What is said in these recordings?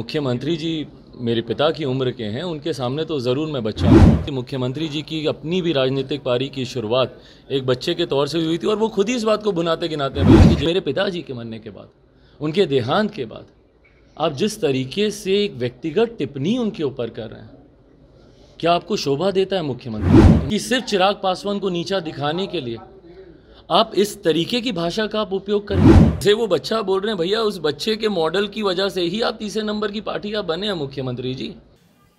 मुख्यमंत्री जी मेरे पिता की उम्र के हैं उनके सामने तो ज़रूर मैं बच्चा हूँ मुख्यमंत्री जी की अपनी भी राजनीतिक पारी की शुरुआत एक बच्चे के तौर से हुई थी और वो खुद ही इस बात को बुनाते गिनाते हैं मेरे पिताजी के मरने के बाद उनके देहांत के बाद आप जिस तरीके से एक व्यक्तिगत टिप्पणी उनके ऊपर कर रहे हैं क्या आपको शोभा देता है मुख्यमंत्री कि सिर्फ चिराग पासवान को नीचा दिखाने के लिए आप इस तरीके की भाषा का आप उपयोग करें जैसे वो बच्चा बोल रहे हैं भैया उस बच्चे के मॉडल की वजह से ही आप तीसरे नंबर की पार्टी का बने हैं मुख्यमंत्री जी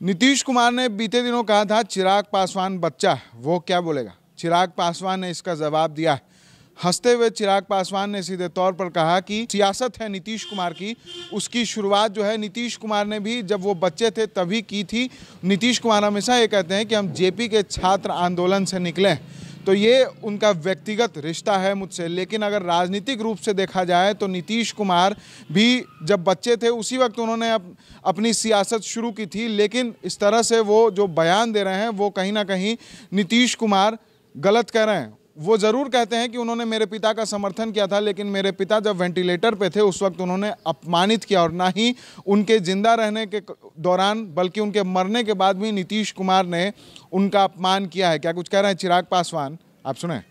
नीतीश कुमार ने बीते दिनों कहा था चिराग पासवान बच्चा वो क्या बोलेगा चिराग पासवान ने इसका जवाब दिया हंसते हुए चिराग पासवान ने सीधे तौर पर कहा कि सियासत है नीतीश कुमार की उसकी शुरुआत जो है नीतीश कुमार ने भी जब वो बच्चे थे तभी की थी नीतीश कुमार हमेशा ये कहते हैं कि हम जेपी के छात्र आंदोलन से निकले तो ये उनका व्यक्तिगत रिश्ता है मुझसे लेकिन अगर राजनीतिक रूप से देखा जाए तो नीतीश कुमार भी जब बच्चे थे उसी वक्त उन्होंने अप, अपनी सियासत शुरू की थी लेकिन इस तरह से वो जो बयान दे रहे हैं वो कहीं ना कहीं नीतीश कुमार गलत कह रहे हैं वो ज़रूर कहते हैं कि उन्होंने मेरे पिता का समर्थन किया था लेकिन मेरे पिता जब वेंटिलेटर पे थे उस वक्त उन्होंने अपमानित किया और ना ही उनके ज़िंदा रहने के दौरान बल्कि उनके मरने के बाद भी नीतीश कुमार ने उनका अपमान किया है क्या कुछ कह रहे हैं चिराग पासवान आप सुने है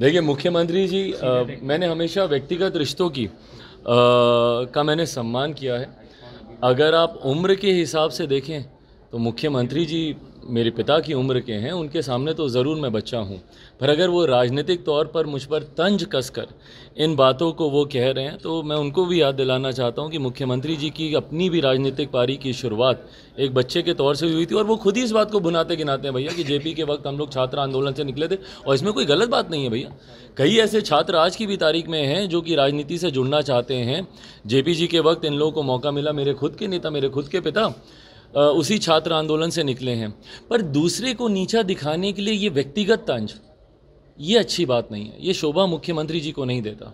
देखिए मुख्यमंत्री जी आ, मैंने हमेशा व्यक्तिगत रिश्तों की आ, का मैंने सम्मान किया है अगर आप उम्र के हिसाब से देखें तो मुख्यमंत्री जी मेरे पिता की उम्र के हैं उनके सामने तो ज़रूर मैं बच्चा हूँ पर अगर वो राजनीतिक तौर पर मुझ पर तंज कसकर इन बातों को वो कह रहे हैं तो मैं उनको भी याद दिलाना चाहता हूँ कि मुख्यमंत्री जी की अपनी भी राजनीतिक पारी की शुरुआत एक बच्चे के तौर से हुई थी और वो खुद ही इस बात को बुनाते गिनाते हैं भैया कि जे के वक्त हम लोग छात्र आंदोलन से निकले थे और इसमें कोई गलत बात नहीं है भैया कई ऐसे छात्र आज की भी तारीख में हैं जो कि राजनीति से जुड़ना चाहते हैं जे जी के वक्त इन लोगों को मौका मिला मेरे खुद के नेता मेरे खुद के पिता उसी छात्र आंदोलन से निकले हैं पर दूसरे को नीचा दिखाने के लिए ये व्यक्तिगत तंज ये अच्छी बात नहीं है ये शोभा मुख्यमंत्री जी को नहीं देता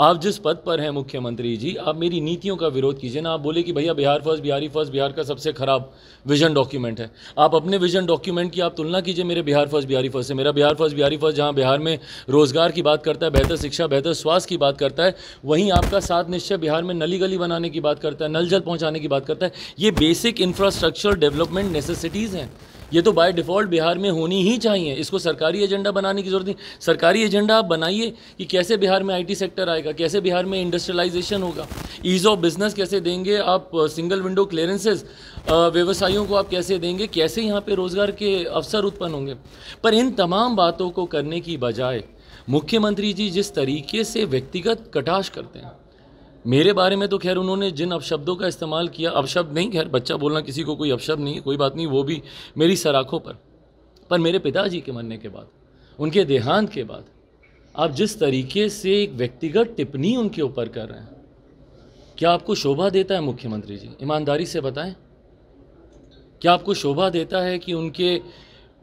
आप जिस पद पर हैं मुख्यमंत्री जी आप मेरी नीतियों का विरोध कीजिए ना आप बोले कि भैया बिहार फर्स्ट बिहारी फर्स्ट बिहार का सबसे ख़राब विजन डॉक्यूमेंट है आप अपने विजन डॉक्यूमेंट की आप तुलना कीजिए मेरे बिहार फर्स्ट बिहारी फर्स्ट से मेरा बिहार फर्स्ट बिहारी फर्स्ट जहाँ बिहार में रोज़गार की बात करता है बेहतर शिक्षा बेहतर स्वास्थ्य की बात करता है वहीं आपका सात निश्चय बिहार में नली गली बनाने की बात करता है नल जल पहुँचाने की बात करता है ये बेसिक इंफ्रास्ट्रक्चर डेवलपमेंट नेसेसिटीज़ हैं ये तो बाय डिफ़ॉल्ट बिहार में होनी ही चाहिए इसको सरकारी एजेंडा बनाने की ज़रूरत नहीं सरकारी एजेंडा आप बनाइए कि कैसे बिहार में आईटी सेक्टर आएगा कैसे बिहार में इंडस्ट्रियलाइजेशन होगा ईज़ ऑफ बिज़नेस कैसे देंगे आप सिंगल विंडो क्लियरेंसेज व्यवसायियों को आप कैसे देंगे कैसे यहाँ पर रोज़गार के अवसर उत्पन्न होंगे पर इन तमाम बातों को करने की बजाय मुख्यमंत्री जी जिस तरीके से व्यक्तिगत कटाश करते हैं मेरे बारे में तो खैर उन्होंने जिन अपशब्दों का इस्तेमाल किया अपशब्द नहीं खैर बच्चा बोलना किसी को कोई अपशब्द नहीं कोई बात नहीं वो भी मेरी सराखों पर पर मेरे पिताजी के मरने के बाद उनके देहांत के बाद आप जिस तरीके से एक व्यक्तिगत टिप्पणी उनके ऊपर कर रहे हैं क्या आपको शोभा देता है मुख्यमंत्री जी ईमानदारी से बताएं क्या आपको शोभा देता है कि उनके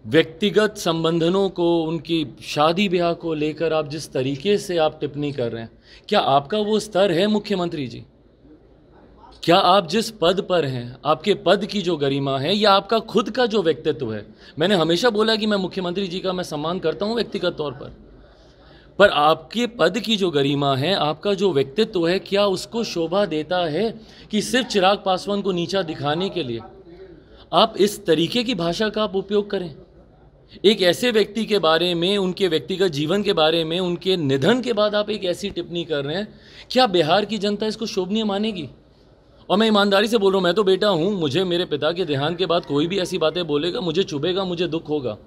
व्यक्तिगत संबंधनों को उनकी शादी ब्याह को लेकर आप जिस तरीके से आप टिप्पणी कर रहे हैं क्या आपका वो स्तर है मुख्यमंत्री जी क्या आप जिस पद पर हैं आपके पद की जो गरिमा है या आपका खुद का जो व्यक्तित्व है मैंने हमेशा बोला कि मैं मुख्यमंत्री जी का मैं सम्मान करता हूँ व्यक्तिगत तौर पर पर आपके पद की जो गरिमा है आपका जो व्यक्तित्व है क्या उसको शोभा देता है कि सिर्फ चिराग पासवान को नीचा दिखाने के लिए आप इस तरीके की भाषा का आप उपयोग करें एक ऐसे व्यक्ति के बारे में उनके व्यक्तिगत जीवन के बारे में उनके निधन के बाद आप एक ऐसी टिप्पणी कर रहे हैं क्या बिहार की जनता इसको शोभनीय मानेगी और मैं ईमानदारी से बोल रहा हूँ मैं तो बेटा हूँ मुझे मेरे पिता के देहांत के बाद कोई भी ऐसी बातें बोलेगा मुझे चुभेगा मुझे दुख होगा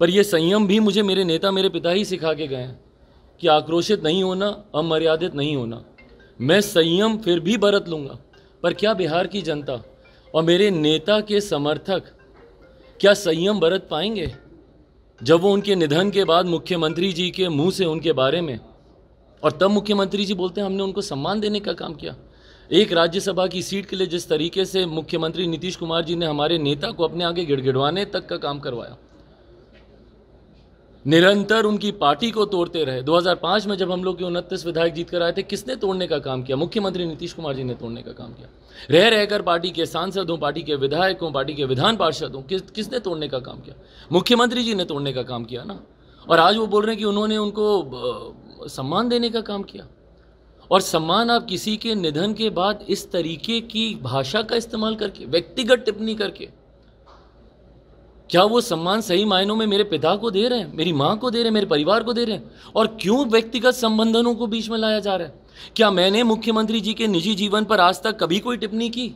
पर यह संयम भी मुझे मेरे नेता मेरे पिता ही सिखा के गए हैं कि आक्रोशित नहीं होना अमर्यादित नहीं होना मैं संयम फिर भी बरत लूँगा पर क्या बिहार की जनता और मेरे नेता के समर्थक क्या संयम बरत पाएंगे जब वो उनके निधन के बाद मुख्यमंत्री जी के मुंह से उनके बारे में और तब मुख्यमंत्री जी बोलते हैं हमने उनको सम्मान देने का काम किया एक राज्यसभा की सीट के लिए जिस तरीके से मुख्यमंत्री नीतीश कुमार जी ने हमारे नेता को अपने आगे गिड़गिड़वाने तक का काम करवाया निरंतर उनकी पार्टी को तोड़ते रहे 2005 में जब हम लोग के उनतीस विधायक जीत कर आए थे किसने तोड़ने का काम किया मुख्यमंत्री नीतीश कुमार जी ने तोड़ने का काम किया रह रहकर पार्टी के सांसद हों पार्टी के विधायक हों पार्टी के विधान पार्षद हों किस किसने तोड़ने का काम किया मुख्यमंत्री जी ने तोड़ने का काम किया ना और आज वो बोल रहे हैं कि उन्होंने उनको सम्मान देने का काम किया और सम्मान आप किसी के निधन के बाद इस तरीके की भाषा का इस्तेमाल करके व्यक्तिगत टिप्पणी करके क्या वो सम्मान सही मायनों में मेरे पिता को दे रहे हैं मेरी माँ को दे रहे हैं मेरे परिवार को दे रहे हैं और क्यों व्यक्तिगत संबंधनों को बीच में लाया जा रहा है क्या मैंने मुख्यमंत्री जी के निजी जीवन पर आज तक कभी कोई टिप्पणी की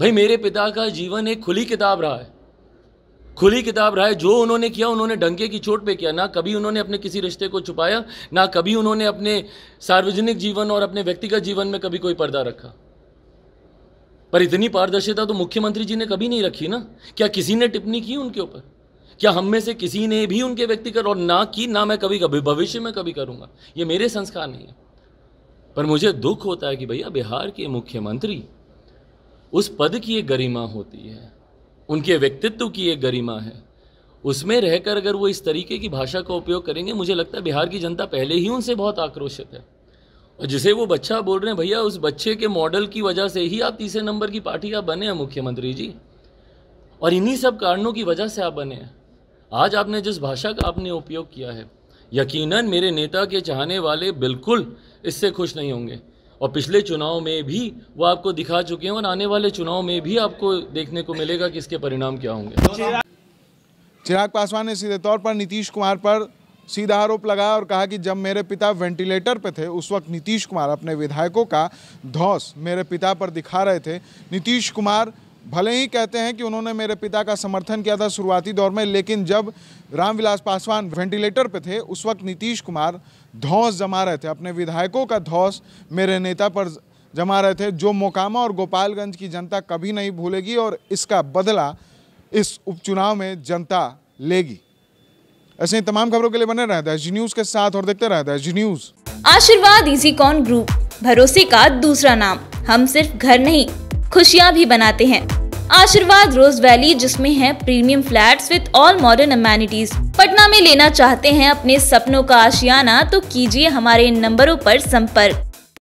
भाई मेरे पिता का जीवन एक खुली किताब रहा है खुली किताब रहा है जो उन्होंने किया उन्होंने डंके की चोट पे किया ना कभी उन्होंने अपने किसी रिश्ते को छुपाया ना कभी उन्होंने अपने सार्वजनिक जीवन और अपने व्यक्तिगत जीवन में कभी कोई पर्दा रखा पर इतनी पारदर्शिता तो मुख्यमंत्री जी ने कभी नहीं रखी ना क्या किसी ने टिप्पणी की उनके ऊपर क्या हम में से किसी ने भी उनके व्यक्तिगत और ना की ना मैं कभी कभी भविष्य में कभी करूँगा ये मेरे संस्कार नहीं है पर मुझे दुख होता है कि भैया बिहार के मुख्यमंत्री उस पद की एक गरिमा होती है उनके व्यक्तित्व की एक गरिमा है उसमें रहकर अगर वो इस तरीके की भाषा का उपयोग करेंगे मुझे लगता है बिहार की जनता पहले ही उनसे बहुत आक्रोशित है जिसे वो बच्चा बोल रहे हैं भैया उस बच्चे के मॉडल की वजह से ही आप तीसरे नंबर की पार्टी का बने हैं मुख्यमंत्री जी और इन्हीं सब कारणों की वजह से आप बने हैं आज आपने जिस भाषा का आपने उपयोग किया है यकीनन मेरे नेता के चाहने वाले बिल्कुल इससे खुश नहीं होंगे और पिछले चुनाव में भी वो आपको दिखा चुके हैं और आने वाले चुनाव में भी आपको देखने को मिलेगा कि इसके परिणाम क्या होंगे चिराग पासवान ने सीधे तौर पर नीतीश कुमार पर सीधा आरोप लगाया और कहा कि जब मेरे पिता वेंटिलेटर पे थे उस वक्त नीतीश कुमार अपने विधायकों का धौस मेरे पिता पर दिखा रहे थे नीतीश कुमार भले ही कहते हैं कि उन्होंने मेरे पिता का समर्थन किया था शुरुआती दौर में लेकिन जब रामविलास पासवान वेंटिलेटर पे थे उस वक्त नीतीश कुमार धौस जमा रहे थे अपने विधायकों का धौस मेरे नेता पर जमा रहे थे जो मोकामा और गोपालगंज की जनता कभी नहीं भूलेगी और इसका बदला इस उपचुनाव में जनता लेगी ऐसे ही तमाम खबरों के लिए बने रहता है जी न्यूज के साथ और देखते रहता है जी न्यूज आशीर्वाद इजी कॉन ग्रुप भरोसे का दूसरा नाम हम सिर्फ घर नहीं खुशियाँ भी बनाते हैं आशीर्वाद रोज वैली जिसमें है premium flats with all modern amenities Patna में लेना चाहते हैं अपने सपनों का आशियाना तो कीजिए हमारे इन नंबरों पर संपर्क